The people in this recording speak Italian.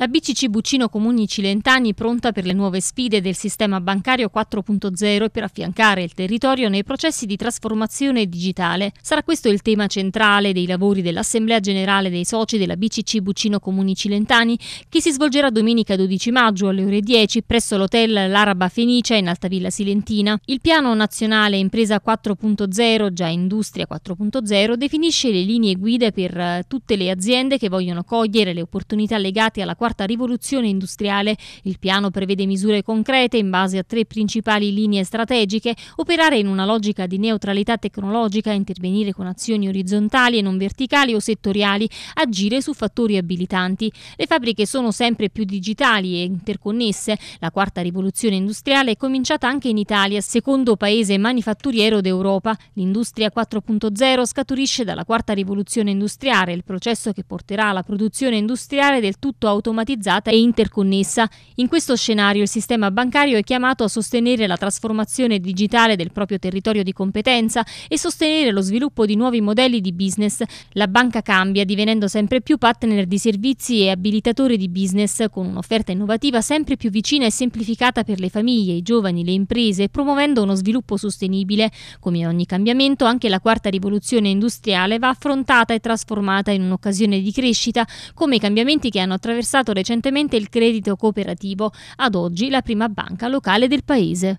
La BCC Buccino Comuni Cilentani pronta per le nuove sfide del sistema bancario 4.0 e per affiancare il territorio nei processi di trasformazione digitale. Sarà questo il tema centrale dei lavori dell'Assemblea Generale dei Soci della BCC Buccino Comuni Cilentani che si svolgerà domenica 12 maggio alle ore 10 presso l'hotel L'Araba Fenicia in Altavilla Silentina. Il piano nazionale Impresa 4.0, già Industria 4.0, definisce le linee guida per eh, tutte le aziende che vogliono cogliere le opportunità legate alla quarta quarta rivoluzione industriale. Il piano prevede misure concrete in base a tre principali linee strategiche, operare in una logica di neutralità tecnologica, intervenire con azioni orizzontali e non verticali o settoriali, agire su fattori abilitanti. Le fabbriche sono sempre più digitali e interconnesse. La quarta rivoluzione industriale è cominciata anche in Italia, secondo paese manifatturiero d'Europa. L'industria 4.0 scaturisce dalla quarta rivoluzione industriale, il processo che porterà alla produzione industriale del tutto automatico automatizzata e interconnessa. In questo scenario il sistema bancario è chiamato a sostenere la trasformazione digitale del proprio territorio di competenza e sostenere lo sviluppo di nuovi modelli di business. La banca cambia, divenendo sempre più partner di servizi e abilitatore di business, con un'offerta innovativa sempre più vicina e semplificata per le famiglie, i giovani, le imprese, promuovendo uno sviluppo sostenibile. Come ogni cambiamento, anche la quarta rivoluzione industriale va affrontata e trasformata in un'occasione di crescita, come i cambiamenti che hanno attraversato recentemente il credito cooperativo, ad oggi la prima banca locale del paese.